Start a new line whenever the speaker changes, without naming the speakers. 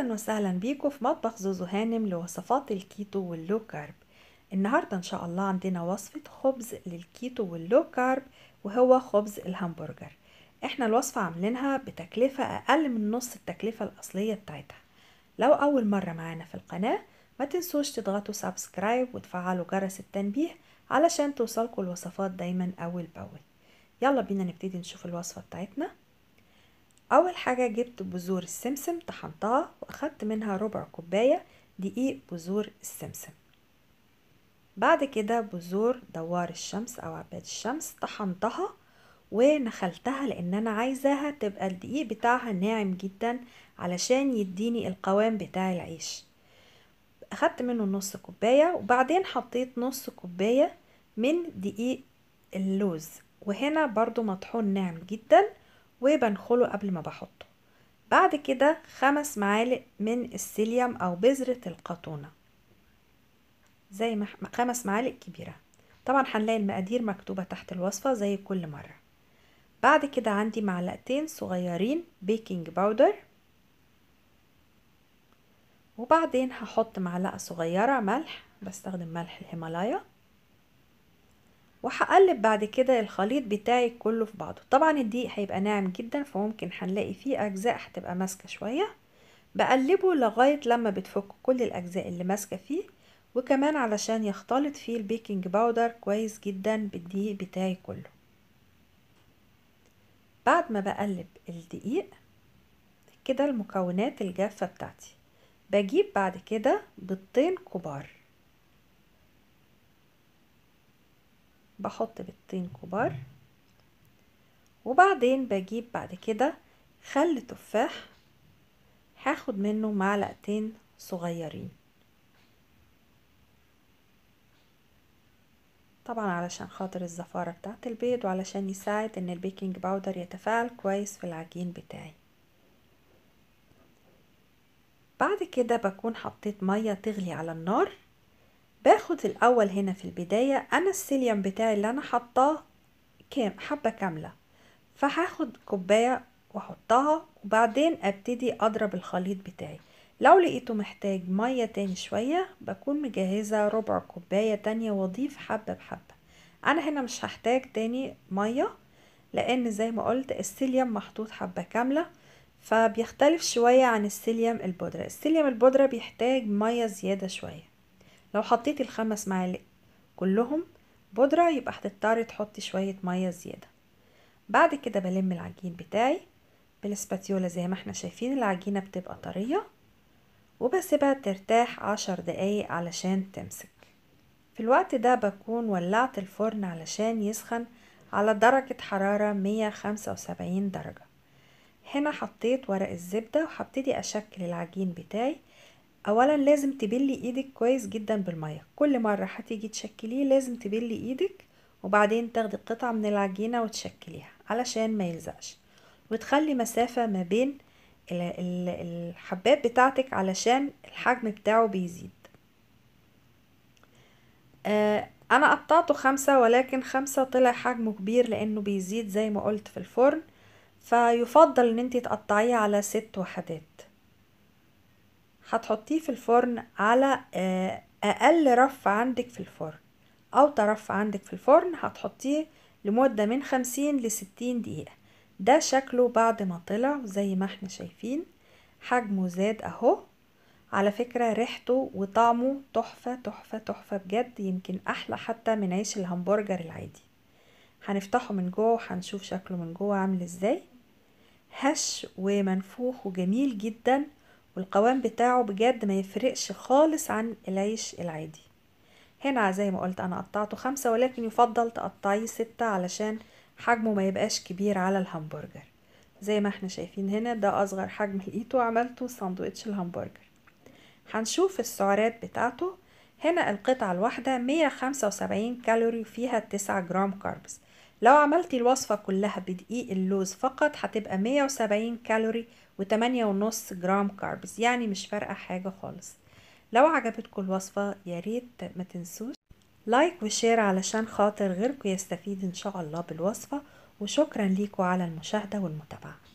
اهلا وسهلا بيكم في مطبخ زوزو هانم لوصفات الكيتو واللو كارب النهارده ان شاء الله عندنا وصفه خبز للكيتو واللو كارب وهو خبز الهامبرجر احنا الوصفه عاملينها بتكلفه اقل من نص التكلفه الاصليه بتاعتها لو اول مره معانا في القناه ما تنسوش تضغطوا سبسكرايب وتفعلوا جرس التنبيه علشان توصلكوا الوصفات دايما اول باول يلا بينا نبتدي نشوف الوصفه بتاعتنا اول حاجه جبت بذور السمسم طحنتها واخدت منها ربع كوبايه دقيق بذور السمسم بعد كده بذور دوار الشمس او عباد الشمس طحنتها ونخلتها لان انا عايزاها تبقى الدقيق بتاعها ناعم جدا علشان يديني القوام بتاع العيش اخدت منه نص كوبايه وبعدين حطيت نص كوبايه من دقيق اللوز وهنا برضو مطحون ناعم جدا وبنخله قبل ما بحطه بعد كده خمس معالق من السيليوم او بذرة القطونة زي ما خمس معالق كبيرة طبعا هنلاقي المقادير مكتوبة تحت الوصفة زي كل مرة بعد كده عندي معلقتين صغيرين بيكنج باودر وبعدين هحط معلقة صغيرة ملح بستخدم ملح الهيمالايا وهقلب بعد كده الخليط بتاعي كله في بعضه طبعا الدقيق هيبقى ناعم جدا فممكن هنلاقي فيه اجزاء هتبقى ماسكه شويه بقلبه لغايه لما بتفك كل الاجزاء اللي ماسكه فيه وكمان علشان يختلط فيه البيكنج باودر كويس جدا بالدقيق بتاعي كله بعد ما بقلب الدقيق كده المكونات الجافه بتاعتي بجيب بعد كده بيضتين كبار بحط بيضتين كبار وبعدين بجيب بعد كده خل تفاح هاخد منه معلقتين صغيرين طبعا علشان خاطر الزفارة بتاعت البيض وعلشان يساعد ان البيكنج باودر يتفاعل كويس في العجين بتاعي بعد كده بكون حطيت مية تغلي على النار باخد الأول هنا في البداية أنا السيليوم بتاعي اللي أنا حطاه كام حبة كاملة فهاخد كوباية واحطها وبعدين ابتدي اضرب الخليط بتاعي لو لقيته محتاج مية تاني شوية بكون مجهزة ربع كوباية تانية واضيف حبة بحبة انا هنا مش هحتاج تاني مية لان زي ما قلت السيليوم محطوط حبة كاملة فبيختلف شوية عن السيليوم البودرة السيليوم البودرة بيحتاج مية زيادة شوية لو حطيتي الخمس معالق كلهم بودرة يبقى هتضطري تحطي شوية مية زيادة بعد كده بلم العجين بتاعي بالسباتيولا زي ما احنا شايفين العجينة بتبقى طرية وبسيبها ترتاح عشر دقايق علشان تمسك في الوقت ده بكون ولعت الفرن علشان يسخن على درجة حرارة 175 درجة هنا حطيت ورق الزبدة وهبتدي أشكل العجين بتاعي اولا لازم تبلي ايدك كويس جدا بالمية كل مرة هتيجي تشكليه لازم تبلي ايدك وبعدين تاخدي قطعة من العجينة وتشكليها علشان ما يلزقش وتخلي مسافة ما بين الحبات بتاعتك علشان الحجم بتاعه بيزيد آه، انا قطعته خمسة ولكن خمسة طلع حجمه كبير لانه بيزيد زي ما قلت في الفرن فيفضل ان انت تقطعيه على ست وحدات هتحطيه في الفرن على آه، اقل رف عندك في الفرن اوطى رف عندك في الفرن هتحطيه لمدة من خمسين لستين دقيقة ده شكله بعد ما طلع زي ما احنا شايفين حجمه زاد اهو على فكرة ريحته وطعمه تحفة تحفة تحفة بجد يمكن احلى حتى من عيش الهمبرجر العادي هنفتحه من جوه وهنشوف شكله من جوه عامل ازاي هش ومنفوخ وجميل جدا والقوام بتاعه بجد ما يفرقش خالص عن العيش العادي هنا زي ما قلت انا قطعته خمسة ولكن يفضل تقطعيه ستة علشان حجمه ما يبقاش كبير على الهمبرجر زي ما احنا شايفين هنا ده اصغر حجم لقيته عملته ساندويتش الهمبرجر هنشوف السعرات بتاعته هنا القطعة الواحدة 175 كالوري فيها 9 جرام كاربس لو عملتي الوصفة كلها بدقيق اللوز فقط هتبقى 170 كالوري و8.5 جرام كاربز يعني مش فارقة حاجة خالص لو عجبتكم الوصفة ياريت ما تنسوش لايك وشير علشان خاطر غيركم يستفيد ان شاء الله بالوصفة وشكرا ليكم على المشاهدة والمتابعة